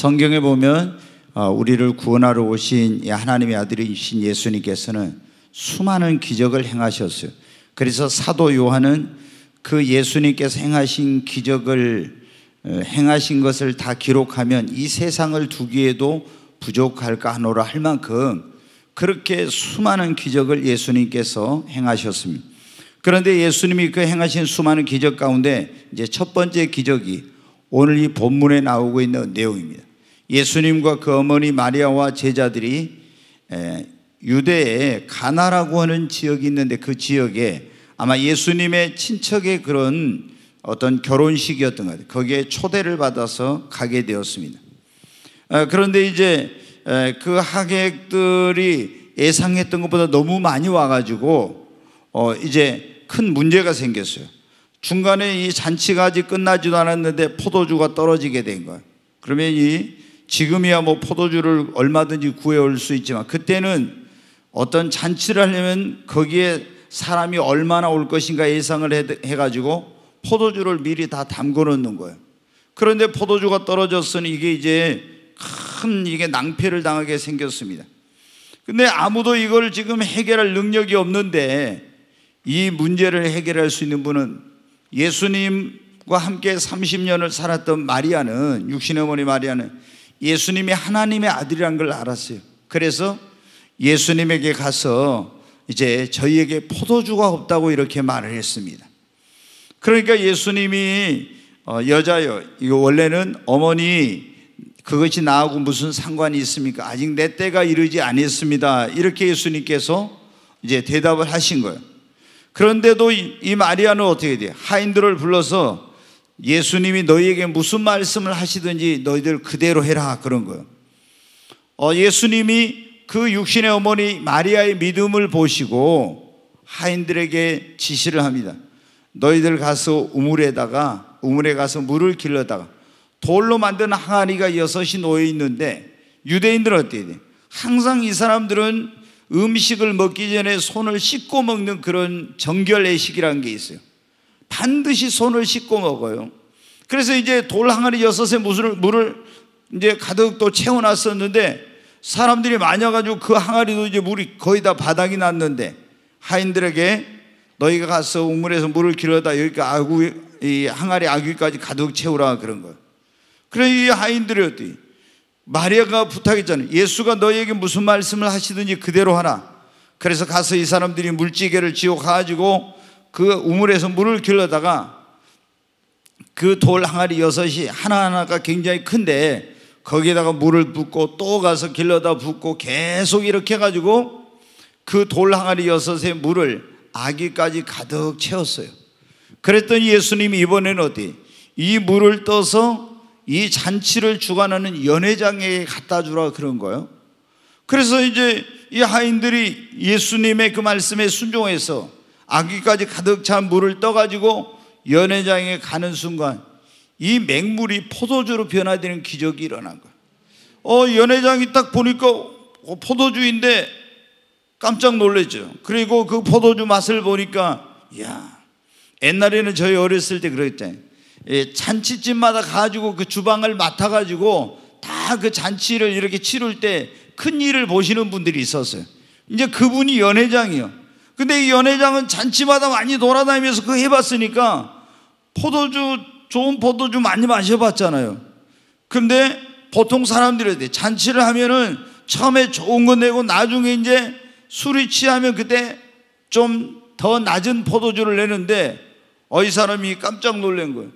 성경에 보면 어, 우리를 구원하러 오신 하나님의 아들이신 예수님께서는 수많은 기적을 행하셨어요. 그래서 사도 요한은 그 예수님께서 행하신 기적을 어, 행하신 것을 다 기록하면 이 세상을 두기에도 부족할까 하노라 할 만큼 그렇게 수많은 기적을 예수님께서 행하셨습니다. 그런데 예수님이 그 행하신 수많은 기적 가운데 이제 첫 번째 기적이 오늘 이 본문에 나오고 있는 내용입니다. 예수님과 그 어머니 마리아와 제자들이 유대에 가나라고 하는 지역이 있는데 그 지역에 아마 예수님의 친척의 그런 어떤 결혼식이었던 것 같아요. 거기에 초대를 받아서 가게 되었습니다. 어, 그런데 이제 그 하객들이 예상했던 것보다 너무 많이 와가지고 어, 이제 큰 문제가 생겼어요. 중간에 이 잔치가 아직 끝나지도 않았는데 포도주가 떨어지게 된 거예요. 그러면 이 지금이야 뭐 포도주를 얼마든지 구해올 수 있지만 그때는 어떤 잔치를 하려면 거기에 사람이 얼마나 올 것인가 예상을 해가지고 포도주를 미리 다 담궈 놓는 거예요. 그런데 포도주가 떨어졌으니 이게 이제 큰 이게 낭패를 당하게 생겼습니다. 근데 아무도 이걸 지금 해결할 능력이 없는데 이 문제를 해결할 수 있는 분은 예수님과 함께 30년을 살았던 마리아는 육신의 어머니 마리아는 예수님이 하나님의 아들이란 걸 알았어요. 그래서 예수님에게 가서 이제 저희에게 포도주가 없다고 이렇게 말을 했습니다. 그러니까 예수님이 어, 여자여 이거 원래는 어머니 그것이 나하고 무슨 상관이 있습니까? 아직 내 때가 이르지 아니했습니다. 이렇게 예수님께서 이제 대답을 하신 거예요. 그런데도 이, 이 마리아는 어떻게 돼요? 하인들을 불러서 예수님이 너희에게 무슨 말씀을 하시든지 너희들 그대로 해라 그런 거예요. 어, 예수님이 그 육신의 어머니 마리아의 믿음을 보시고 하인들에게 지시를 합니다. 너희들 가서 우물에다가 우물에 가서 물을 길러다가 돌로 만든 항아리가 여섯이 놓여 있는데 유대인들은 어떻게 돼? 항상 이 사람들은 음식을 먹기 전에 손을 씻고 먹는 그런 정결의식이라는 게 있어요. 반드시 손을 씻고 먹어요. 그래서 이제 돌 항아리 여섯에 물을 이제 가득 또 채워놨었는데 사람들이 많이 가지고그 항아리도 이제 물이 거의 다 바닥이 났는데 하인들에게 너희가 가서 우물에서 물을 길러다 여기 아구, 이 항아리 아귀까지 가득 채우라 그런 거예요. 그래이 하인들이 어디 마리아가 부탁했잖아요. 예수가 너희에게 무슨 말씀을 하시든지 그대로 하라. 그래서 가서 이 사람들이 물찌개를 지어 가지고 그 우물에서 물을 길러다가 그 돌 항아리 여섯이 하나하나가 굉장히 큰데 거기에다가 물을 붓고 또 가서 길러다 붓고 계속 이렇게 해가지고 그 돌 항아리 여섯의 물을 아기까지 가득 채웠어요. 그랬더니 예수님이 이번에는 어디? 이 물을 떠서 이 잔치를 주관하는 연회장에게 갖다 주라 그런 거예요. 그래서 이제 이 하인들이 예수님의 그 말씀에 순종해서 아기까지 가득 찬 물을 떠가지고 연회장에 가는 순간 이 맹물이 포도주로 변화되는 기적이 일어난 거예요. 어, 연회장이 딱 보니까 어, 포도주인데 깜짝 놀랐죠. 그리고 그 포도주 맛을 보니까 야 옛날에는 저희 어렸을 때 그랬대. 예, 잔치집마다 가지고 그 주방을 맡아가지고 다 그 잔치를 이렇게 치를 때큰 일을 보시는 분들이 있었어요. 이제 그분이 연회장이요. 근데 이 연회장은 잔치마다 많이 돌아다니면서 그거 해봤으니까 포도주, 좋은 포도주 많이 마셔봤잖아요. 근데 보통 사람들한테 잔치를 하면은 처음에 좋은 거 내고 나중에 이제 술이 취하면 그때 좀 더 낮은 포도주를 내는데 어이 사람이 깜짝 놀란 거예요.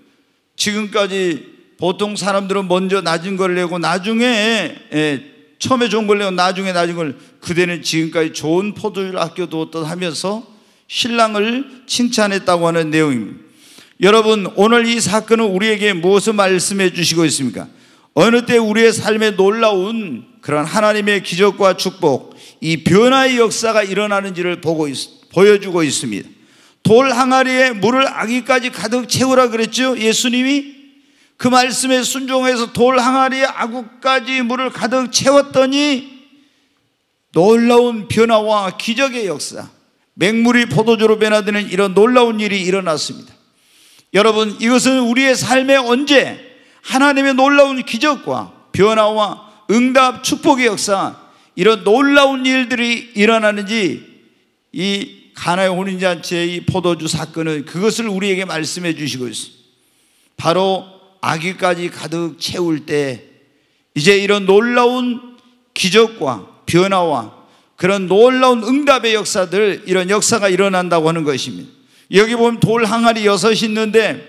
지금까지 보통 사람들은 먼저 낮은 걸 내고 나중에 예, 처음에 좋은 걸 내고 나중에 나중에 걸 그대는 지금까지 좋은 포도주를 아껴두었던 하면서 신랑을 칭찬했다고 하는 내용입니다. 여러분 오늘 이 사건은 우리에게 무엇을 말씀해 주시고 있습니까? 어느 때 우리의 삶에 놀라운 그런 하나님의 기적과 축복, 이 변화의 역사가 일어나는지를 보고 있, 보여주고 있습니다. 돌 항아리에 물을 아기까지 가득 채우라 그랬죠? 예수님이 그 말씀에 순종해서 돌 항아리 아구까지 물을 가득 채웠더니 놀라운 변화와 기적의 역사, 맹물이 포도주로 변화되는 이런 놀라운 일이 일어났습니다. 여러분, 이것은 우리의 삶에 언제 하나님의 놀라운 기적과 변화와 응답, 축복의 역사, 이런 놀라운 일들이 일어나는지 이 가나의 혼인잔치의 이 포도주 사건은 그것을 우리에게 말씀해 주시고 있습니 바로 아기까지 가득 채울 때 이제 이런 놀라운 기적과 변화와 그런 놀라운 응답의 역사들 이런 역사가 일어난다고 하는 것입니다. 여기 보면 돌 항아리 여섯 있는데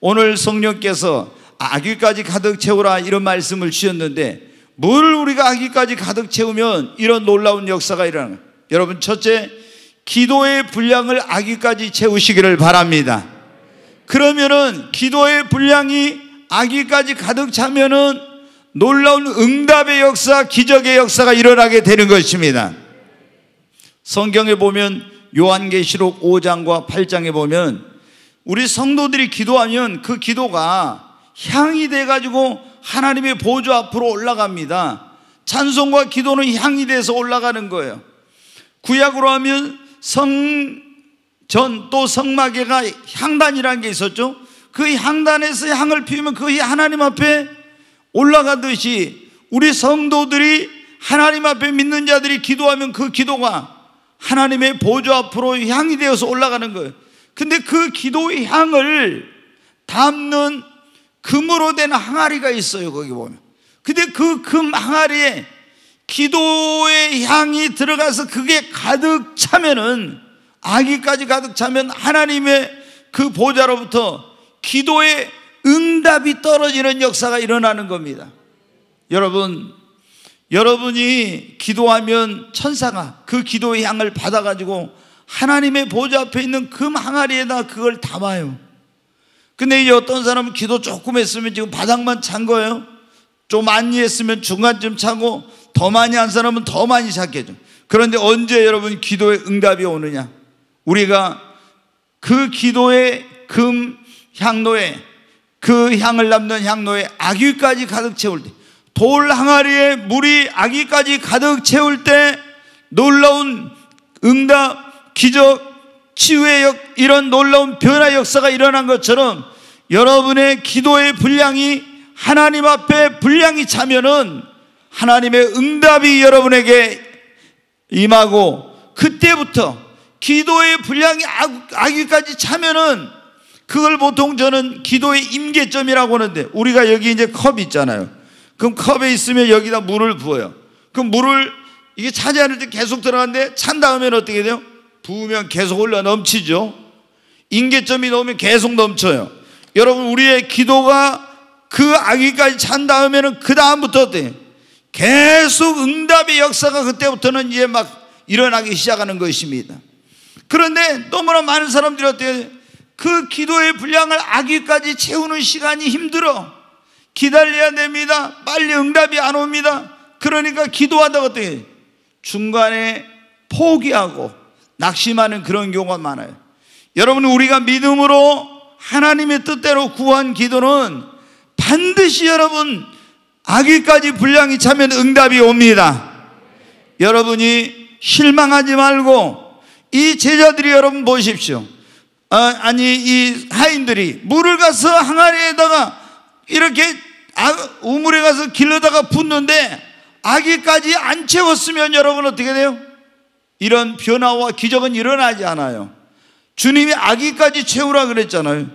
오늘 성령께서 아기까지 가득 채우라 이런 말씀을 주셨는데 뭘 우리가 아기까지 가득 채우면 이런 놀라운 역사가 일어나는 거예요. 여러분 첫째 기도의 분량을 아기까지 채우시기를 바랍니다. 그러면은 기도의 분량이 아기까지 가득 차면은 놀라운 응답의 역사, 기적의 역사가 일어나게 되는 것입니다. 성경에 보면 요한계시록 5장과 8장에 보면 우리 성도들이 기도하면 그 기도가 향이 돼가지고 하나님의 보조 앞으로 올라갑니다. 찬송과 기도는 향이 돼서 올라가는 거예요. 구약으로 하면 성전 또 성막에가 향단이라는 게 있었죠. 그 향단에서 향을 피우면 그것이 하나님 앞에 올라가듯이 우리 성도들이 하나님 앞에 믿는 자들이 기도하면 그 기도가 하나님의 보조 앞으로 향이 되어서 올라가는 거예요. 근데 그 기도의 향을 담는 금으로 된 항아리가 있어요. 거기 보면. 근데 그 금 항아리에 기도의 향이 들어가서 그게 가득 차면은 아기까지 가득 차면 하나님의 그 보좌로부터 기도에 응답이 떨어지는 역사가 일어나는 겁니다. 여러분, 여러분이 기도하면 천사가 그 기도의 향을 받아가지고 하나님의 보좌 앞에 있는 금 그 항아리에다 그걸 담아요. 근데 이 어떤 사람은 기도 조금 했으면 지금 바닥만 찬 거예요. 좀 많이 했으면 중간쯤 차고 더 많이 한 사람은 더 많이 찾겠죠. 그런데 언제 여러분 기도의 응답이 오느냐? 우리가 그 기도의 금 향로에 그 향을 남는 향로에 아귀까지 가득 채울 때 돌 항아리에 물이 아귀까지 가득 채울 때 놀라운 응답, 기적, 치유의 역 이런 놀라운 변화 역사가 일어난 것처럼 여러분의 기도의 분량이 하나님 앞에 분량이 차면은 하나님의 응답이 여러분에게 임하고 그때부터 기도의 분량이 아귀까지 차면은 그걸 보통 저는 기도의 임계점이라고 하는데 우리가 여기 이제 컵 있잖아요. 그럼 컵에 있으면 여기다 물을 부어요. 그럼 물을 이게 차지 하는데 계속 들어가는데 찬 다음에는 어떻게 돼요? 부으면 계속 올라 넘치죠. 임계점이 넘으면 계속 넘쳐요. 여러분 우리의 기도가 그 아기까지 찬 다음에는 그 다음부터 어때요? 계속 응답의 역사가 그때부터는 이제 막 일어나기 시작하는 것입니다. 그런데 너무나 많은 사람들이 어때요? 그 기도의 분량을 아기까지 채우는 시간이 힘들어. 기다려야 됩니다. 빨리 응답이 안 옵니다. 그러니까 기도하다가 어떻게 중간에 포기하고 낙심하는 그런 경우가 많아요. 여러분 우리가 믿음으로 하나님의 뜻대로 구한 기도는 반드시 여러분 아기까지 분량이 차면 응답이 옵니다. 여러분이 실망하지 말고 이 제자들이 여러분 보십시오. 어, 아니 이 하인들이 물을 가서 항아리에다가 이렇게 우물에 가서 길러다가 붓는데 아기까지 안 채웠으면 여러분 어떻게 돼요? 이런 변화와 기적은 일어나지 않아요. 주님이 아기까지 채우라 그랬잖아요.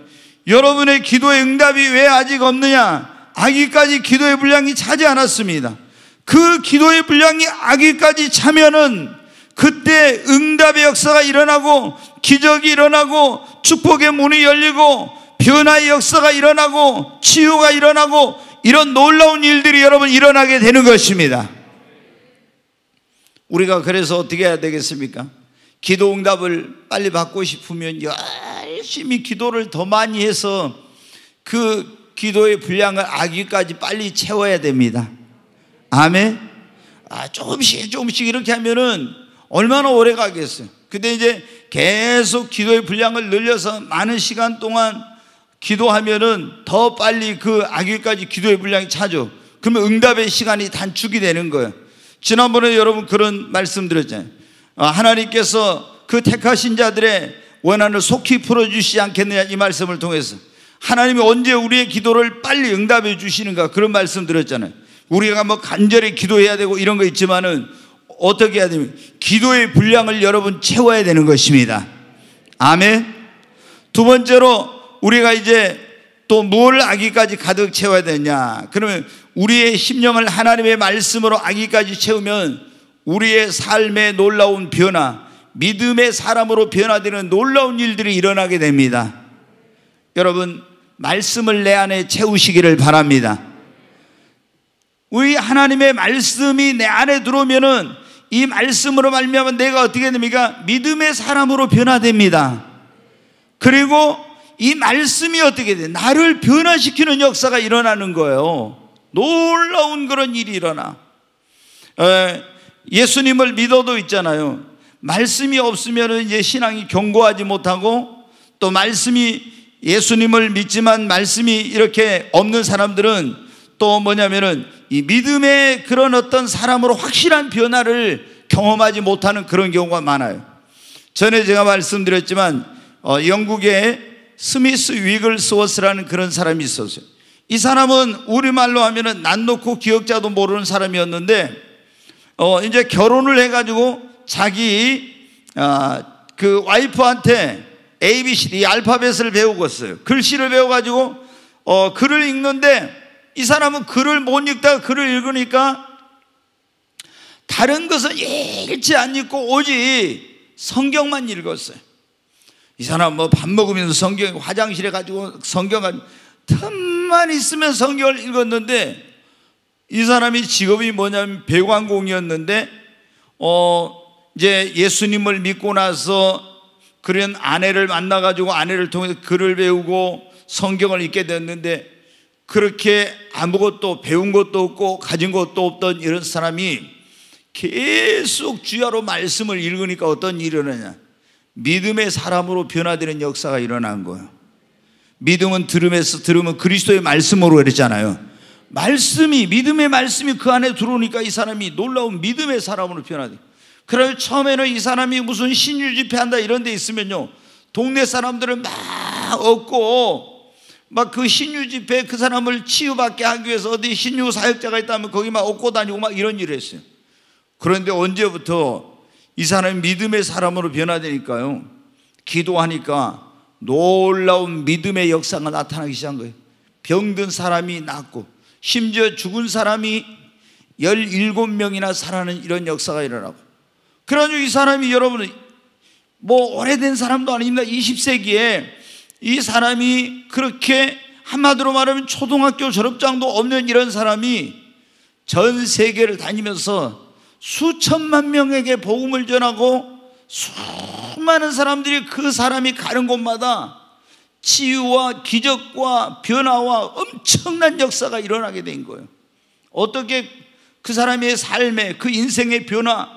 여러분의 기도의 응답이 왜 아직 없느냐? 아기까지 기도의 분량이 차지 않았습니다. 그 기도의 분량이 아기까지 차면은 그때 응답의 역사가 일어나고 기적이 일어나고 축복의 문이 열리고 변화의 역사가 일어나고 치유가 일어나고 이런 놀라운 일들이 여러분 일어나게 되는 것입니다. 우리가 그래서 어떻게 해야 되겠습니까? 기도 응답을 빨리 받고 싶으면 열심히 기도를 더 많이 해서 그 기도의 분량을 아기까지 빨리 채워야 됩니다. 아멘. 아, 조금씩 조금씩 이렇게 하면은 얼마나 오래 가겠어요. 근데 이제 계속 기도의 분량을 늘려서 많은 시간 동안 기도하면은 더 빨리 그 악일까지 기도의 분량이 차죠. 그러면 응답의 시간이 단축이 되는 거예요. 지난번에 여러분 그런 말씀 드렸잖아요. 아, 하나님께서 그 택하신 자들의 원한을 속히 풀어주시지 않겠느냐 이 말씀을 통해서 하나님이 언제 우리의 기도를 빨리 응답해 주시는가 그런 말씀 드렸잖아요. 우리가 뭐 간절히 기도해야 되고 이런 거 있지만은 어떻게 해야 됩니까? 기도의 분량을 여러분 채워야 되는 것입니다. 아멘. 두 번째로 우리가 이제 또 뭘 아기까지 가득 채워야 되냐? 그러면 우리의 심령을 하나님의 말씀으로 아기까지 채우면 우리의 삶의 놀라운 변화, 믿음의 사람으로 변화되는 놀라운 일들이 일어나게 됩니다. 여러분, 말씀을 내 안에 채우시기를 바랍니다. 우리 하나님의 말씀이 내 안에 들어오면은 이 말씀으로 말미암아 내가 어떻게 됩니까? 믿음의 사람으로 변화됩니다. 그리고 이 말씀이 어떻게 돼? 나를 변화시키는 역사가 일어나는 거예요. 놀라운 그런 일이 일어나. 예수님을 믿어도 있잖아요. 말씀이 없으면 이제 신앙이 견고하지 못하고 또 말씀이 예수님을 믿지만 말씀이 이렇게 없는 사람들은 또 뭐냐면은 이 믿음의 그런 어떤 사람으로 확실한 변화를 경험하지 못하는 그런 경우가 많아요. 전에 제가 말씀드렸지만 어, 영국의 스미스 위글스워스라는 그런 사람이 있었어요. 이 사람은 우리말로 하면은 난 놓고 기억자도 모르는 사람이었는데 어, 이제 결혼을 해가지고 자기 아, 그 와이프한테 A, B, C, D 알파벳을 배우고 있어요. 글씨를 배워가지고 어, 글을 읽는데 이 사람은 글을 못 읽다가 글을 읽으니까 다른 것은 읽지 않고 오직 성경만 읽었어요. 이 사람 뭐밥 먹으면서 성경 화장실에 가지고 성경을 틈만 있으면 성경을 읽었는데 이 사람이 직업이 뭐냐면 배관공이었는데 어 이제 예수님을 믿고 나서 그런 아내를 만나 가지고 아내를 통해서 글을 배우고 성경을 읽게 됐는데 그렇게 아무것도 배운 것도 없고 가진 것도 없던 이런 사람이 계속 주야로 말씀을 읽으니까 어떤 일이 일어나냐. 믿음의 사람으로 변화되는 역사가 일어난 거예요. 믿음은 들음에서 들으면 그리스도의 말씀으로 그랬잖아요. 말씀이, 믿음의 말씀이 그 안에 들어오니까 이 사람이 놀라운 믿음의 사람으로 변화돼. 그래서 처음에는 이 사람이 무슨 신유 집회한다 이런 데 있으면요. 동네 사람들은막 얻고 막그 신유 집회 그 사람을 치유받게 하기 위해서 어디 신유 사역자가 있다면 거기 막 업고 다니고 막 이런 일을 했어요. 그런데 언제부터 이 사람이 믿음의 사람으로 변화되니까요. 기도하니까 놀라운 믿음의 역사가 나타나기 시작한 거예요. 병든 사람이 낫고 심지어 죽은 사람이 17명이나 살아는 이런 역사가 일어나고 그러니 이 사람이 여러분 뭐 오래된 사람도 아닙니다. 20세기에 이 사람이 그렇게 한마디로 말하면 초등학교 졸업장도 없는 이런 사람이 전 세계를 다니면서 수천만 명에게 복음을 전하고 수많은 사람들이 그 사람이 가는 곳마다 치유와 기적과 변화와 엄청난 역사가 일어나게 된 거예요. 어떻게 그 사람의 삶에 그 인생의 변화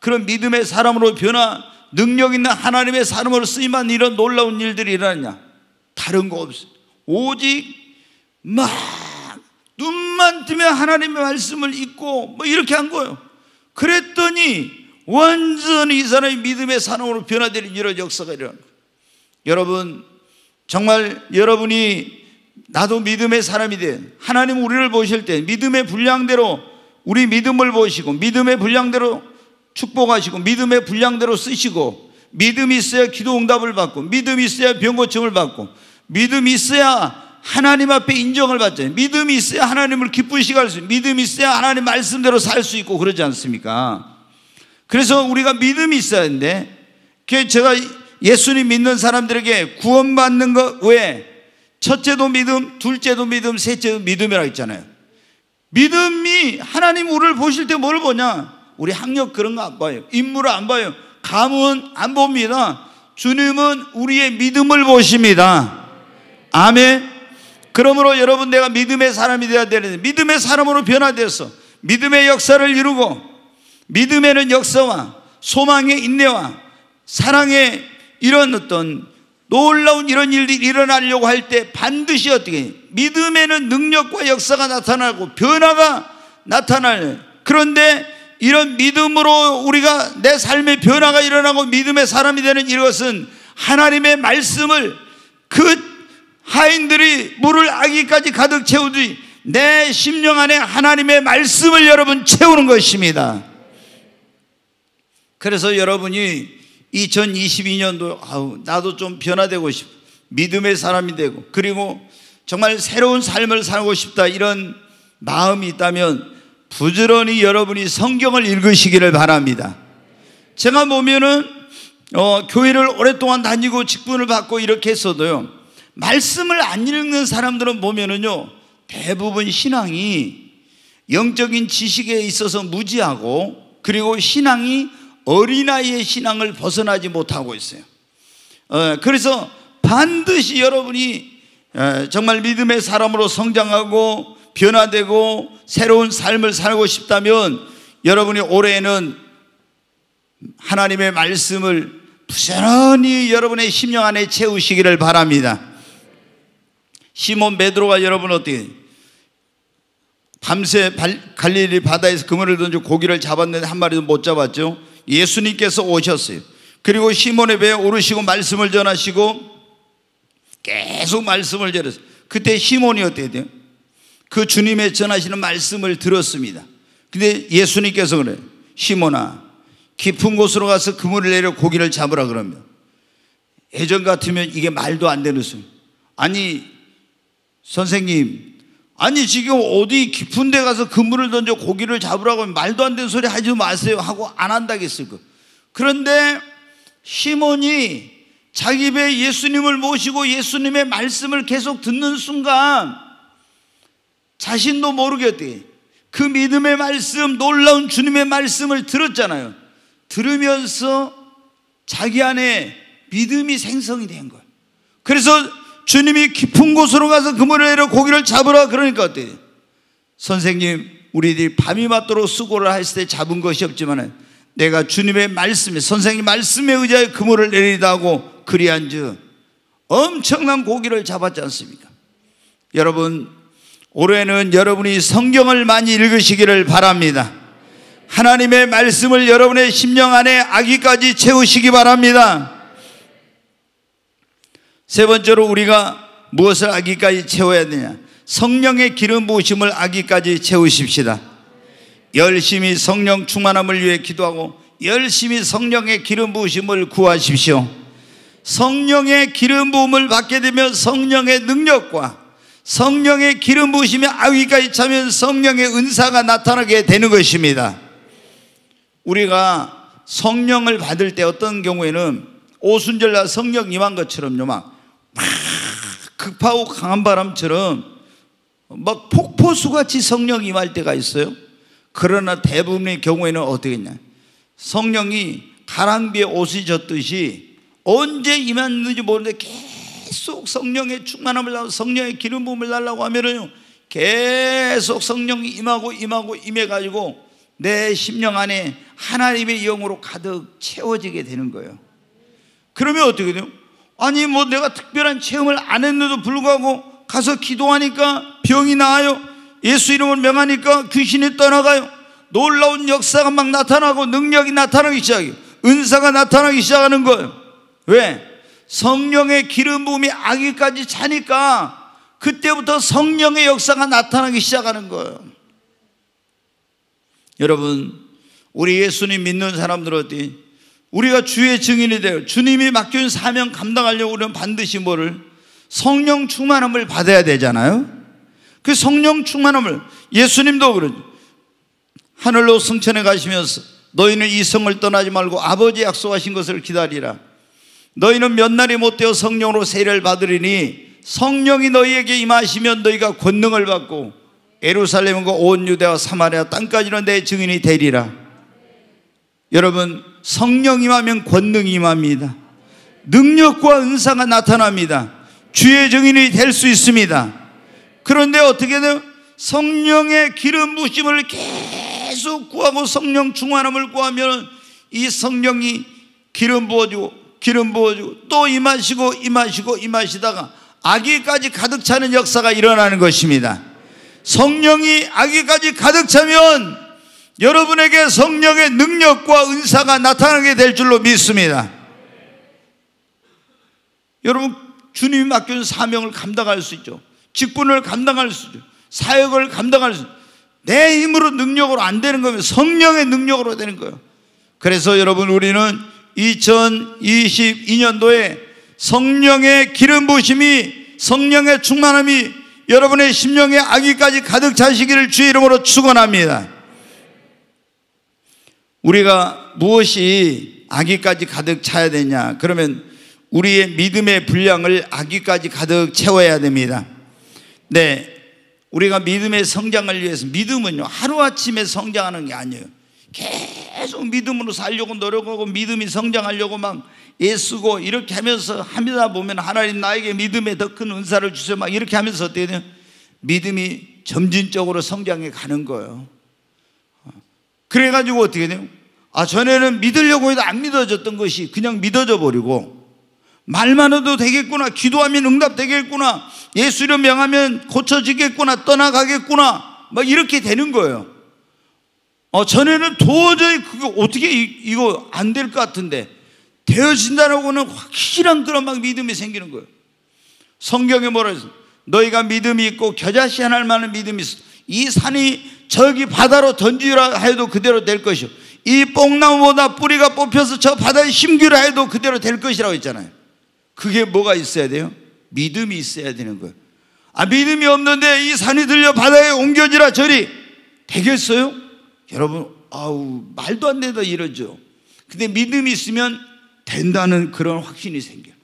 그런 믿음의 사람으로 변화 능력 있는 하나님의 사람으로 쓰임한 이런 놀라운 일들이 일어났냐 다른 거 없어요. 오직 막 눈만 뜨면 하나님의 말씀을 읽고 뭐 이렇게 한 거예요. 그랬더니 완전히 이 사람이 믿음의 산업으로 변화되는 이런 역사가 일어난 거예요. 여러분 정말 여러분이 나도 믿음의 사람이 돼 하나님 우리를 보실 때 믿음의 분량대로 우리 믿음을 보시고 믿음의 분량대로 축복하시고 믿음의 분량대로 쓰시고 믿음이 있어야 기도 응답을 받고 믿음이 있어야 병 고침을 받고 믿음이 있어야 하나님 앞에 인정을 받죠 믿음이 있어야 하나님을 기쁘시게 할수 있고 믿음이 있어야 하나님 말씀대로 살 수 있고 그러지 않습니까? 그래서 우리가 믿음이 있어야 하는데 그 제가 예수님 믿는 사람들에게 구원받는 것 외에 첫째도 믿음, 둘째도 믿음, 셋째도 믿음이라고 했잖아요. 믿음이 하나님 우리를 보실 때 뭘 보냐? 우리 학력 그런 거 안 봐요. 인물을 안 봐요. 감은 안 봅니다. 주님은 우리의 믿음을 보십니다. 아멘. 그러므로 여러분 내가 믿음의 사람이 되어야 되는데 믿음의 사람으로 변화돼서 믿음의 역사를 이루고 믿음에는 역사와 소망의 인내와 사랑의 이런 어떤 놀라운 이런 일들이 일어나려고 할 때 반드시 어떻게 믿음에는 능력과 역사가 나타나고 변화가 나타나요. 그런데 이런 믿음으로 우리가 내 삶의 변화가 일어나고 믿음의 사람이 되는 이것은 하나님의 말씀을 그 하인들이 물을 아기까지 가득 채우듯이내 심령 안에 하나님의 말씀을 여러분 채우는 것입니다. 그래서 여러분이 2022년도 아우 나도 좀 변화되고 싶 믿음의 사람이 되고 그리고 정말 새로운 삶을 살고 싶다 이런 마음이 있다면 부지런히 여러분이 성경을 읽으시기를 바랍니다. 제가 보면은 어, 교회를 오랫동안 다니고 직분을 받고 이렇게 했어도요. 말씀을 안 읽는 사람들은 보면은요. 대부분 신앙이 영적인 지식에 있어서 무지하고 그리고 신앙이 어린아이의 신앙을 벗어나지 못하고 있어요. 어, 그래서 반드시 여러분이 정말 믿음의 사람으로 성장하고 변화되고 새로운 삶을 살고 싶다면 여러분이 올해에는 하나님의 말씀을 부지런히 여러분의 심령 안에 채우시기를 바랍니다. 시몬 베드로가 여러분 어떻게 밤새 갈릴리 바다에서 그물을 던져 고기를 잡았는데 한 마리도 못 잡았죠. 예수님께서 오셨어요. 그리고 시몬의 배에 오르시고 말씀을 전하시고 계속 말씀을 전했어요. 그때 시몬이 어떻게 돼요? 그 주님의 전하시는 말씀을 들었습니다. 근데 예수님께서 그래. 시모나 깊은 곳으로 가서 그물을 내려 고기를 잡으라 그러면 예전 같으면 이게 말도 안 되는 소리. 아니 선생님 아니 지금 어디 깊은 데 가서 그물을 던져 고기를 잡으라고 하면 말도 안 되는 소리 하지 마세요 하고 안 한다겠을 거. 그런데 시몬이 자기 배 예수님을 모시고 예수님의 말씀을 계속 듣는 순간 자신도 모르겠대그 믿음의 말씀, 놀라운 주님의 말씀을 들었잖아요. 들으면서 자기 안에 믿음이 생성이 된 거예요. 그래서 주님이 깊은 곳으로 가서 그물을 내려 고기를 잡으라 그러니까 어때? 선생님, 우리들이 밤이 맞도록 수고를 했을 때 잡은 것이 없지만 내가 주님의 말씀에 선생님 말씀에 의자에 그물을 내리다고 그리한즉 엄청난 고기를 잡았지 않습니까? 여러분 올해는 여러분이 성경을 많이 읽으시기를 바랍니다. 하나님의 말씀을 여러분의 심령 안에 아기까지 채우시기 바랍니다. 세 번째로 우리가 무엇을 아기까지 채워야 되냐? 성령의 기름 부으심을 아기까지 채우십시다. 열심히 성령 충만함을 위해 기도하고 열심히 성령의 기름 부으심을 구하십시오. 성령의 기름 부음을 받게 되면 성령의 능력과 성령의 기름 부으시며 아까지 차면 성령의 은사가 나타나게 되는 것입니다. 우리가 성령을 받을 때 어떤 경우에는 오순절날 성령 임한 것처럼요 막, 막 급하고 강한 바람처럼 막 폭포수같이 성령 임할 때가 있어요. 그러나 대부분의 경우에는 어떻겠냐? 성령이 가랑비에 옷이 젖듯이 언제 임했는지 모르는데 계속 성령의 충만함을 달라고 성령의 기름 부음을 달라고 하면은요. 계속 성령이 임하고 임하고 임해 가지고 내 심령 안에 하나님의 영으로 가득 채워지게 되는 거예요. 그러면 어떻게 돼요? 아니 뭐 내가 특별한 체험을 안 했는데도 불구하고 가서 기도하니까 병이 나아요. 예수 이름을 명하니까 귀신이 떠나가요. 놀라운 역사가 막 나타나고 능력이 나타나기 시작해요. 은사가 나타나기 시작하는 거예요. 왜? 성령의 기름 부음이 아기까지 차니까 그때부터 성령의 역사가 나타나기 시작하는 거예요. 여러분, 우리 예수님 믿는 사람들은 어 우리가 주의 증인이 되어 주님이 맡겨준 사명 감당하려고 우리는 반드시 뭐를 성령 충만함을 받아야 되잖아요. 그 성령 충만함을 예수님도 그러죠. 하늘로 승천해 가시면서 너희는 이 성을 떠나지 말고 아버지 약속하신 것을 기다리라. 너희는 몇 날이 못되어 성령으로 세례를 받으리니 성령이 너희에게 임하시면 너희가 권능을 받고 에루살렘과 온 유대와 사마리아 땅까지는 내 증인이 되리라. 여러분 성령 임하면 권능이 임합니다. 능력과 은사가 나타납니다. 주의 증인이 될 수 있습니다. 그런데 어떻게든 성령의 기름 부심을 계속 구하고 성령 충만함을 구하면 이 성령이 기름 부어주고 기름 부어주고 또 임하시고 임하시고 임하시다가 아기까지 가득 차는 역사가 일어나는 것입니다. 성령이 악기까지 가득 차면 여러분에게 성령의 능력과 은사가 나타나게 될 줄로 믿습니다. 여러분 주님이 맡겨준 사명을 감당할 수 있죠. 직분을 감당할 수 있죠. 사역을 감당할 수 있죠. 내 힘으로 능력으로 안 되는 거면 성령의 능력으로 되는 거예요. 그래서 여러분 우리는 2022년도에 성령의 기름 부심이 성령의 충만함이 여러분의 심령의 아기까지 가득 차시기를 주의 이름으로 축원합니다. 우리가 무엇이 아기까지 가득 차야 되냐? 그러면 우리의 믿음의 분량을 아기까지 가득 채워야 됩니다. 네. 우리가 믿음의 성장을 위해서 믿음은요. 하루아침에 성장하는 게 아니에요. 계속 계속 믿음으로 살려고 노력하고 믿음이 성장하려고 막 애쓰고 이렇게 하면서 하다 보면 하나님 나에게 믿음에 더 큰 은사를 주세요 막 이렇게 하면서 어떻게 되냐 믿음이 점진적으로 성장해 가는 거예요 그래가지고 어떻게 돼요? 아 전에는 믿으려고 해도 안 믿어졌던 것이 그냥 믿어져 버리고 말만 해도 되겠구나. 기도하면 응답되겠구나. 예수로 명하면 고쳐지겠구나. 떠나가겠구나. 막 이렇게 되는 거예요. 어, 전에는 도저히 그게 어떻게 이, 거안 될 것 같은데 되어진다라고는 확실한 그런 막 믿음이 생기는 거예요. 성경에 뭐라 했어? 너희가 믿음이 있고 겨자씨 하나를 만한 믿음이 있어. 이 산이 저기 바다로 던지라 해도 그대로 될 것이요. 이 뽕나무보다 뿌리가 뽑혀서 저 바다에 심기라 해도 그대로 될 것이라고 했잖아요. 그게 뭐가 있어야 돼요? 믿음이 있어야 되는 거예요. 아, 믿음이 없는데 이 산이 들려 바다에 옮겨지라 저리 되겠어요? 여러분, 아우, 말도 안 되다 이러죠. 근데 믿음이 있으면 된다는 그런 확신이 생겨요.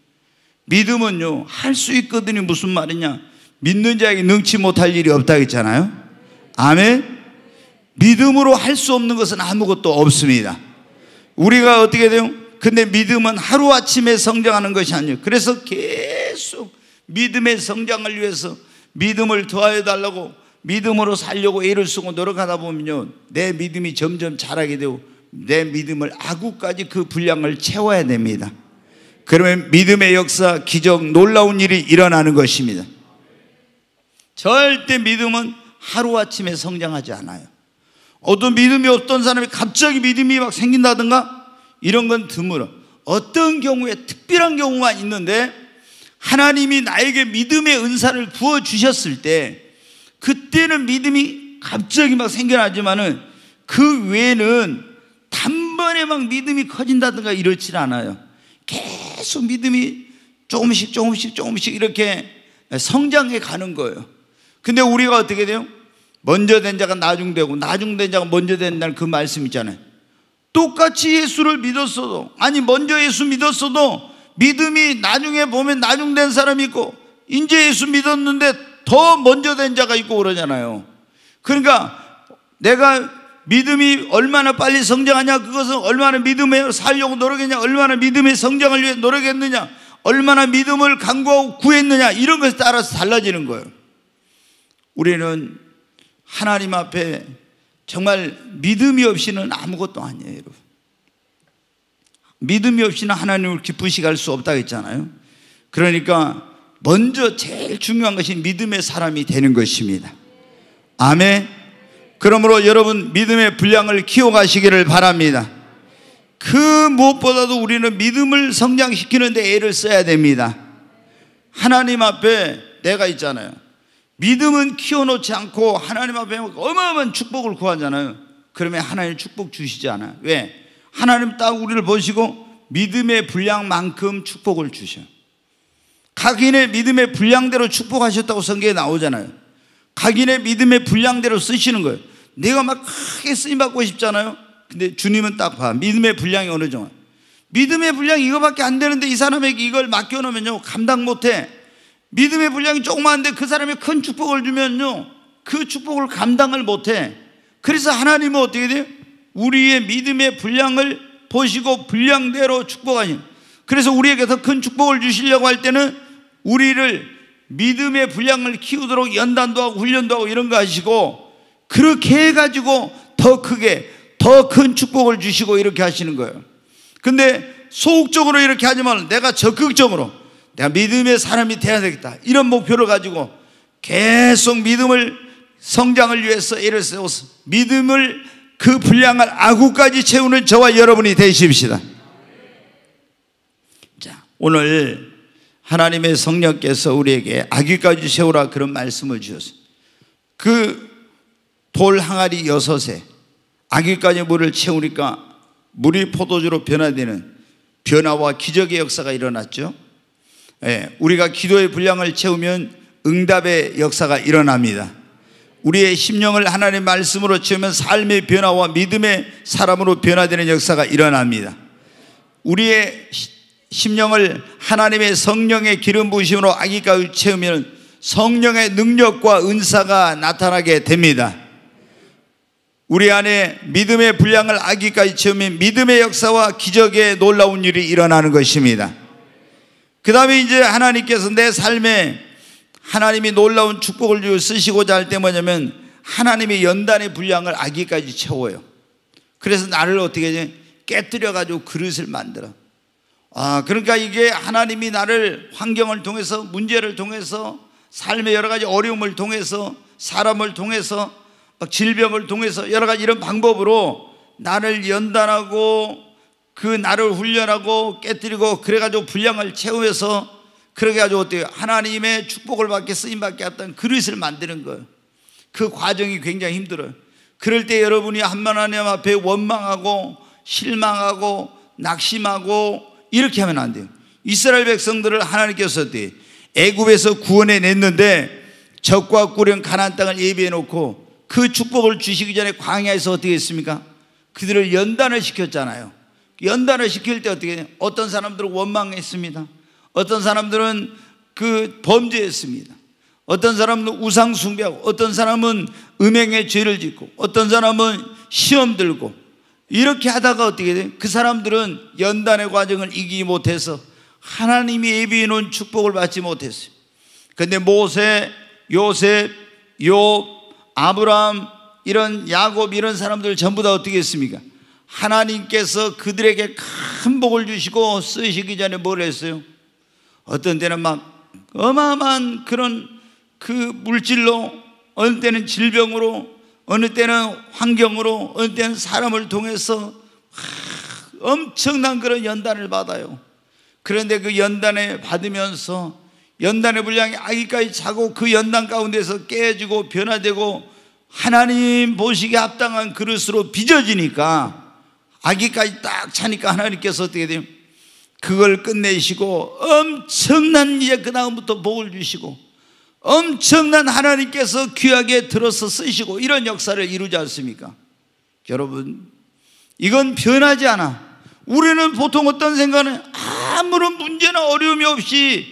믿음은요, 할 수 있거든요. 무슨 말이냐. 믿는 자에게 능치 못할 일이 없다 했잖아요. 아멘. 믿음으로 할 수 없는 것은 아무것도 없습니다. 우리가 어떻게 돼요? 근데 믿음은 하루아침에 성장하는 것이 아니에요. 그래서 계속 믿음의 성장을 위해서 믿음을 더하여 달라고 믿음으로 살려고 애를 쓰고 노력하다 보면요. 내 믿음이 점점 자라게 되고 내 믿음을 아구까지 그 분량을 채워야 됩니다. 그러면 믿음의 역사, 기적, 놀라운 일이 일어나는 것입니다. 절대 믿음은 하루아침에 성장하지 않아요. 어떤 믿음이 없던 사람이 갑자기 믿음이 막 생긴다든가 이런 건 드물어. 어떤 경우에 특별한 경우만 있는데 하나님이 나에게 믿음의 은사를 부어주셨을 때 그때는 믿음이 갑자기 막 생겨나지만은 그 외에는 단번에 막 믿음이 커진다든가 이렇질 않아요. 계속 믿음이 조금씩 조금씩 조금씩 이렇게 성장해 가는 거예요. 근데 우리가 어떻게 돼요? 먼저 된 자가 나중되고 나중된 자가 먼저 된다는 그 말씀 있잖아요. 똑같이 예수를 믿었어도 아니 먼저 예수 믿었어도 믿음이 나중에 보면 나중된 사람이 있고 이제 예수 믿었는데 더 먼저 된 자가 있고 그러잖아요. 그러니까 내가 믿음이 얼마나 빨리 성장하냐 그것은 얼마나 믿음에 살려고 노력했냐 얼마나 믿음의 성장을 위해 노력했느냐 얼마나 믿음을 강구하고 구했느냐 이런 것에 따라서 달라지는 거예요. 우리는 하나님 앞에 정말 믿음이 없이는 아무것도 아니에요, 여러분. 믿음이 없이는 하나님을 기쁘시게 할 수 없다고 했잖아요. 그러니까 먼저 제일 중요한 것이 믿음의 사람이 되는 것입니다. 아멘. 그러므로 여러분 믿음의 분량을 키워가시기를 바랍니다. 그 무엇보다도 우리는 믿음을 성장시키는데 애를 써야 됩니다. 하나님 앞에 내가 있잖아요. 믿음은 키워놓지 않고 하나님 앞에 어마어마한 축복을 구하잖아요. 그러면 하나님 축복 주시지 않아요. 왜? 하나님 딱 우리를 보시고 믿음의 분량만큼 축복을 주셔요. 각인의 믿음의 분량대로 축복하셨다고 성경에 나오잖아요. 각인의 믿음의 분량대로 쓰시는 거예요. 내가 막 크게 쓰임 받고 싶잖아요. 근데 주님은 딱 봐. 믿음의 분량이 어느 정도. 믿음의 분량이 이거밖에 안 되는데 이 사람에게 이걸 맡겨놓으면요. 감당 못 해. 믿음의 분량이 조그만데 그 사람이 큰 축복을 주면요. 그 축복을 감당을 못 해. 그래서 하나님은 어떻게 돼요? 우리의 믿음의 분량을 보시고 분량대로 축복하니 그래서 우리에게 더 큰 축복을 주시려고 할 때는 우리를 믿음의 분량을 키우도록 연단도 하고 훈련도 하고 이런 거 하시고 그렇게 해가지고 더 크게 더 큰 축복을 주시고 이렇게 하시는 거예요. 근데 소극적으로 이렇게 하지 만 내가 적극적으로 내가 믿음의 사람이 돼야 되겠다. 이런 목표를 가지고 계속 믿음을 성장을 위해서 애를 세워서 믿음을 그 분량을 아구까지 채우는 저와 여러분이 되십시다. 자, 오늘 하나님의 성령께서 우리에게 아귀까지 세우라 그런 말씀을 주셨어요. 그 돌 항아리 여섯에 아귀까지 물을 채우니까 물이 포도주로 변화되는 변화와 기적의 역사가 일어났죠. 예, 우리가 기도의 분량을 채우면 응답의 역사가 일어납니다. 우리의 심령을 하나님 말씀으로 채우면 삶의 변화와 믿음의 사람으로 변화되는 역사가 일어납니다. 우리의 심령을 하나님의 성령의 기름 부심으로 아기까지 채우면 성령의 능력과 은사가 나타나게 됩니다. 우리 안에 믿음의 분량을 아기까지 채우면 믿음의 역사와 기적의 놀라운 일이 일어나는 것입니다. 그 다음에 이제 하나님께서 내 삶에 하나님이 놀라운 축복을 쓰시고자 할 때 뭐냐면 하나님의 연단의 분량을 아기까지 채워요. 그래서 나를 어떻게 깨뜨려가지고 그릇을 만들어. 아, 그러니까 이게 하나님이 나를 환경을 통해서 문제를 통해서 삶의 여러 가지 어려움을 통해서 사람을 통해서 질병을 통해서 여러 가지 이런 방법으로 나를 연단하고 그 나를 훈련하고 깨뜨리고 그래가지고 분량을 채우면서 그러게 가지고 어떻게 하나님의 축복을 받게 쓰임 받게 했던 그릇을 만드는 거예요. 그 과정이 굉장히 힘들어요. 그럴 때 여러분이 한만 하나님 앞에 원망하고 실망하고 낙심하고 이렇게 하면 안 돼요. 이스라엘 백성들을 하나님께서 애굽에서 구원해 냈는데 적과 꾸련 가난 땅을 예비해 놓고 그 축복을 주시기 전에 광야에서 어떻게 했습니까? 그들을 연단을 시켰잖아요. 연단을 시킬 때 어떻게 해요? 어떤 사람들은 원망했습니다. 어떤 사람들은 그 범죄했습니다. 어떤 사람은 우상 숭배하고 어떤 사람은 음행의 죄를 짓고 어떤 사람은 시험 들고 이렇게 하다가 어떻게 돼? 그 사람들은 연단의 과정을 이기지 못해서 하나님이 예비해 놓은 축복을 받지 못했어요. 근데 모세, 요셉, 요, 아브라함, 이런 야곱 이런 사람들 전부 다 어떻게 했습니까? 하나님께서 그들에게 큰 복을 주시고 쓰시기 전에 뭘 했어요? 어떤 때는 막 어마어마한 그런 그 물질로 어떤 때는 질병으로 어느 때는 환경으로, 어느 때는 사람을 통해서 엄청난 그런 연단을 받아요. 그런데 그연단을 받으면서 연단의 분량이 아기까지 차고 그 연단 가운데서 깨지고 변화되고 하나님 보시기에 합당한 그릇으로 빚어지니까 아기까지 딱 차니까 하나님께서 어떻게 되면 그걸 끝내시고 엄청난 이제 그다음부터 복을 주시고 엄청난 하나님께서 귀하게 들어서 쓰시고 이런 역사를 이루지 않습니까? 여러분, 이건 변하지 않아. 우리는 보통 어떤 생각은 아무런 문제나 어려움이 없이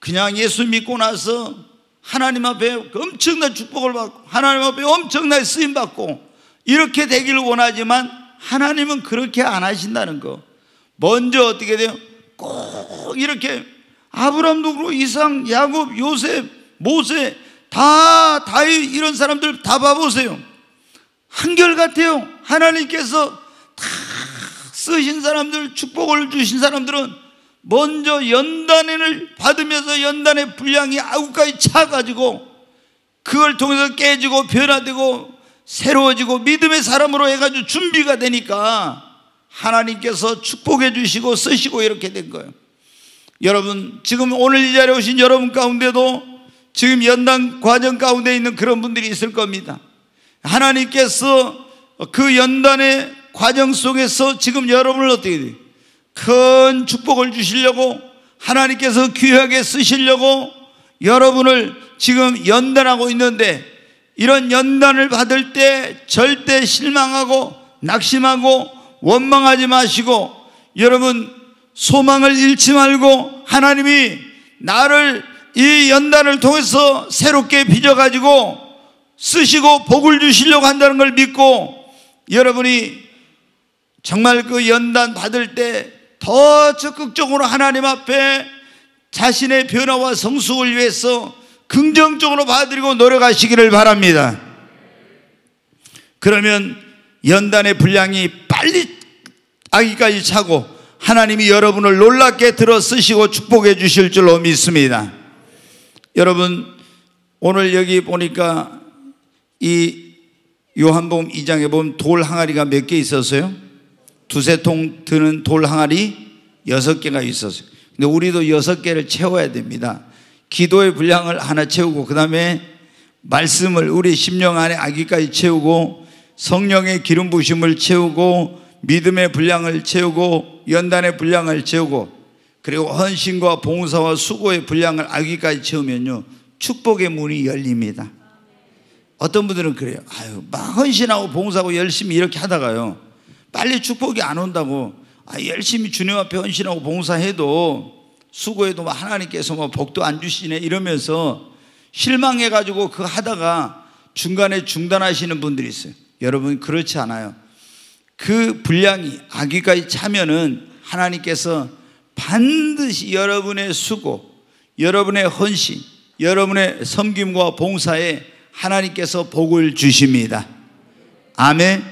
그냥 예수 믿고 나서 하나님 앞에 엄청난 축복을 받고 하나님 앞에 엄청난 쓰임 받고 이렇게 되기를 원하지만 하나님은 그렇게 안 하신다는 거. 먼저 어떻게 돼요? 꼭 이렇게 아브람도 그렇고 이상, 야곱, 요셉 모세 다 다윗 이런 사람들 다 봐보세요. 한결같아요. 하나님께서 다 쓰신 사람들 축복을 주신 사람들은 먼저 연단을 받으면서 연단의 분량이 아구까지 차가지고 그걸 통해서 깨지고 변화되고 새로워지고 믿음의 사람으로 해가지고 준비가 되니까 하나님께서 축복해 주시고 쓰시고 이렇게 된 거예요. 여러분 지금 오늘 이 자리에 오신 여러분 가운데도 지금 연단 과정 가운데 있는 그런 분들이 있을 겁니다. 하나님께서 그 연단의 과정 속에서 지금 여러분을 어떻게 돼큰 축복을 주시려고 하나님께서 귀하게 쓰시려고 여러분을 지금 연단하고 있는데 이런 연단을 받을 때 절대 실망하고 낙심하고 원망하지 마시고 여러분 소망을 잃지 말고 하나님이 나를 이 연단을 통해서 새롭게 빚어가지고 쓰시고 복을 주시려고 한다는 걸 믿고 여러분이 정말 그 연단 받을 때 더 적극적으로 하나님 앞에 자신의 변화와 성숙을 위해서 긍정적으로 받아들이고 노력하시기를 바랍니다. 그러면 연단의 분량이 빨리 아기까지 차고 하나님이 여러분을 놀랍게 들어 쓰시고 축복해 주실 줄로 믿습니다. 여러분 오늘 여기 보니까 이 요한복음 2장에 보면 돌 항아리가 몇 개 있었어요? 두세 통 드는 돌 항아리 여섯 개가 있었어요. 근데 우리도 여섯 개를 채워야 됩니다. 기도의 분량을 하나 채우고 그다음에 말씀을 우리 심령 안에 아기까지 채우고 성령의 기름 부심을 채우고 믿음의 분량을 채우고 연단의 분량을 채우고 그리고 헌신과 봉사와 수고의 분량을 알기까지 채우면요. 축복의 문이 열립니다. 어떤 분들은 그래요. 아유, 막 헌신하고 봉사하고 열심히 이렇게 하다가요. 빨리 축복이 안 온다고. 아, 열심히 주님 앞에 헌신하고 봉사해도 수고해도 뭐 하나님께서 뭐 복도 안 주시네 이러면서 실망해가지고 그 하다가 중간에 중단하시는 분들이 있어요. 여러분 그렇지 않아요. 그 분량이 아기까지 차면은 하나님께서 반드시 여러분의 수고, 여러분의 헌신, 여러분의 섬김과 봉사에 하나님께서 복을 주십니다. 아멘.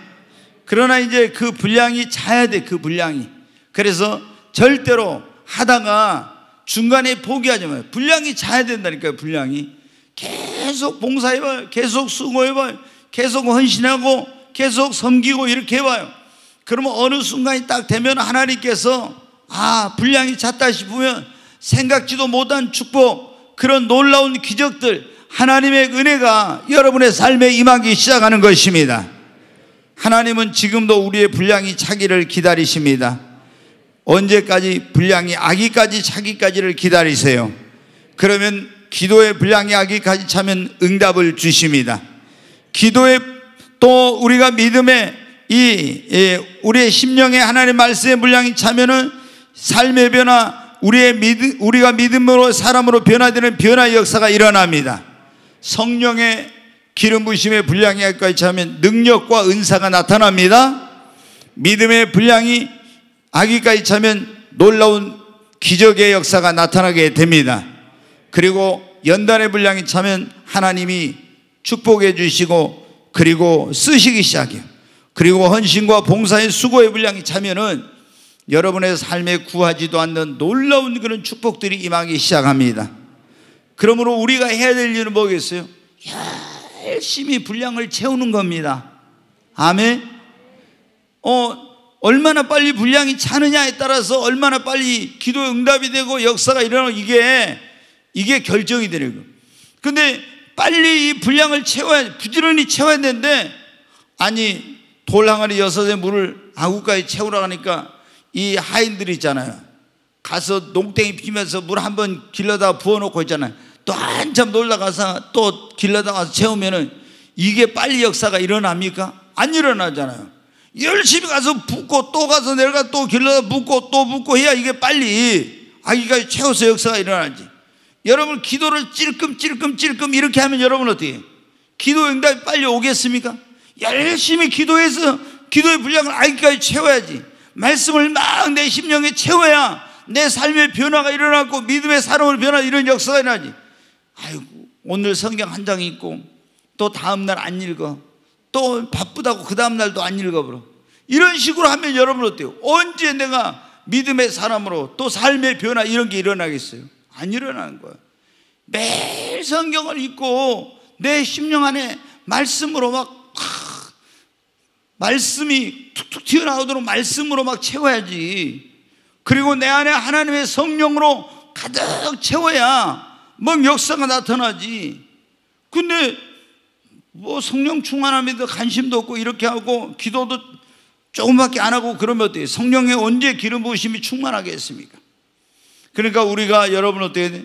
그러나 이제 그 분량이 차야 돼, 그 분량이. 그래서 절대로 하다가 중간에 포기하지 마요. 분량이 차야 된다니까요, 분량이. 계속 봉사해봐요. 계속 수고해봐요. 계속 헌신하고 계속 섬기고 이렇게 해봐요. 그러면 어느 순간이 딱 되면 하나님께서 아, 분량이 찼다 싶으면 생각지도 못한 축복, 그런 놀라운 기적들, 하나님의 은혜가 여러분의 삶에 임하기 시작하는 것입니다. 하나님은 지금도 우리의 분량이 차기를 기다리십니다. 언제까지 분량이 아기까지 차기까지를 기다리세요. 그러면 기도의 분량이 아기까지 차면 응답을 주십니다. 기도의 또 우리가 믿음의 이, 이 우리의 심령에 하나님 말씀의 분량이 차면은 삶의 변화, 우리의 믿음, 우리가 믿음으로 사람으로 변화되는 변화 역사가 일어납니다. 성령의 기름 부심의 분량에까지 하면 능력과 은사가 나타납니다. 믿음의 분량이 아기까지 차면 놀라운 기적의 역사가 나타나게 됩니다. 그리고 연단의 분량이 차면 하나님이 축복해 주시고 그리고 쓰시기 시작해요. 그리고 헌신과 봉사의 수고의 분량이 차면은 여러분의 삶에 구하지도 않는 놀라운 그런 축복들이 임하기 시작합니다. 그러므로 우리가 해야 될 일은 뭐겠어요? 열심히 분량을 채우는 겁니다. 아멘. 어, 얼마나 빨리 분량이 차느냐에 따라서 얼마나 빨리 기도 응답이 되고 역사가 일어나 이게 이게 결정이 되는 거예요. 근데 빨리 이 분량을 채워야 부지런히 채워야 되는데 아니 돌항아리 여섯의 물을 아구까지 채우라 하니까 이하인들이 있잖아요. 가서 농땡이 피면서 물 한 번 길러다 부어놓고 있잖아요. 또 한참 놀다가서 또 길러다가 채우면은 이게 빨리 역사가 일어납니까? 안 일어나잖아요. 열심히 가서 붓고 또 가서 내가또 길러다 붓고 또 붓고 해야 이게 빨리 아기가 채워서 역사가 일어나지. 여러분 기도를 찔끔찔끔찔끔 이렇게 하면 여러분 어떻게 해 기도 응답이 빨리 오겠습니까? 열심히 기도해서 기도의 분량을 아기까지 채워야지. 말씀을 막 내 심령에 채워야 내 삶의 변화가 일어나고 믿음의 사람을 변화 이런 역사가 일어나지. 아이고 오늘 성경 한 장 읽고 또 다음 날 안 읽어. 또 바쁘다고 그 다음 날도 안 읽어버려. 이런 식으로 하면 여러분 어때요? 언제 내가 믿음의 사람으로 또 삶의 변화 이런 게 일어나겠어요? 안 일어나는 거야. 매일 성경을 읽고 내 심령 안에 말씀으로 막 말씀이 툭툭 튀어나오도록 말씀으로 막 채워야지. 그리고 내 안에 하나님의 성령으로 가득 채워야 뭐 역사가 나타나지. 근데 뭐 성령 충만함에도 관심도 없고 이렇게 하고 기도도 조금밖에 안 하고 그러면 어때요? 성령에 언제 기름 부으심이 충만하겠습니까? 그러니까 우리가 여러분 어때요?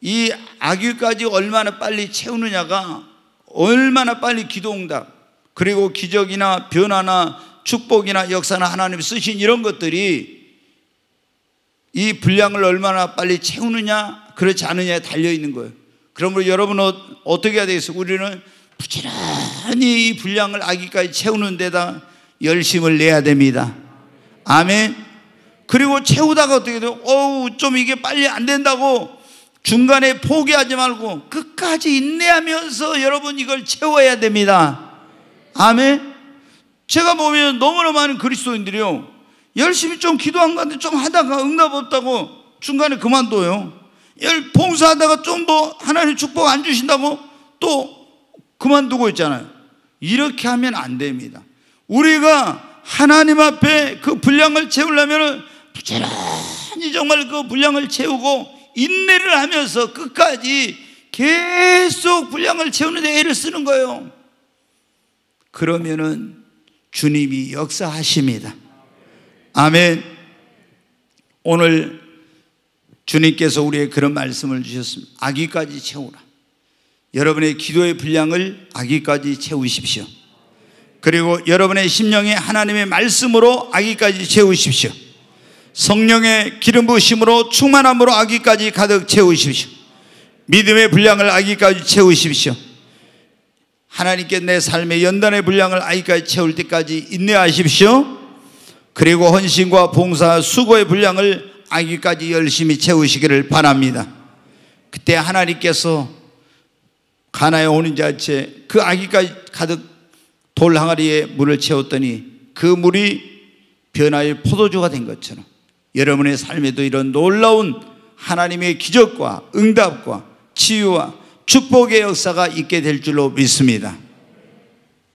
이 악유까지 얼마나 빨리 채우느냐가 얼마나 빨리 기도 응답 그리고 기적이나 변화나 축복이나 역사나 하나님 쓰신 이런 것들이 이 분량을 얼마나 빨리 채우느냐 그렇지 않느냐에 달려 있는 거예요. 그러므로 여러분 어, 어떻게 해야 되겠어요? 우리는 부지런히 이 분량을 아기까지 채우는 데다 열심을 내야 됩니다. 아멘. 그리고 채우다가 어떻게 돼요? 어우, 좀 이게 빨리 안 된다고 중간에 포기하지 말고 끝까지 인내하면서 여러분 이걸 채워야 됩니다. 아멘. 제가 보면 너무나 많은 그리스도인들이요. 열심히 좀 기도한 것같은데좀 하다가 응답 없다고 중간에 그만둬요. 열 봉사하다가 좀 더 하나님 축복 안 주신다고 또 그만두고 있잖아요. 이렇게 하면 안 됩니다. 우리가 하나님 앞에 그 분량을 채우려면 부지런히 정말 그 분량을 채우고 인내를 하면서 끝까지 계속 분량을 채우는 데 애를 쓰는 거예요. 그러면은 주님이 역사하십니다. 아멘. 오늘 주님께서 우리의 그런 말씀을 주셨습니다. 아기까지 채우라. 여러분의 기도의 분량을 아기까지 채우십시오. 그리고 여러분의 심령에 하나님의 말씀으로 아기까지 채우십시오. 성령의 기름 부심으로 충만함으로 아기까지 가득 채우십시오. 믿음의 분량을 아기까지 채우십시오. 하나님께 내 삶의 연단의 분량을 아이까지 채울 때까지 인내하십시오. 그리고 헌신과 봉사, 수고의 분량을 아기까지 열심히 채우시기를 바랍니다. 그때 하나님께서 가나에 오는 자체 그 아기까지 가득 돌 항아리에 물을 채웠더니 그 물이 변화의 포도주가 된 것처럼 여러분의 삶에도 이런 놀라운 하나님의 기적과 응답과 치유와 축복의 역사가 있게 될 줄로 믿습니다.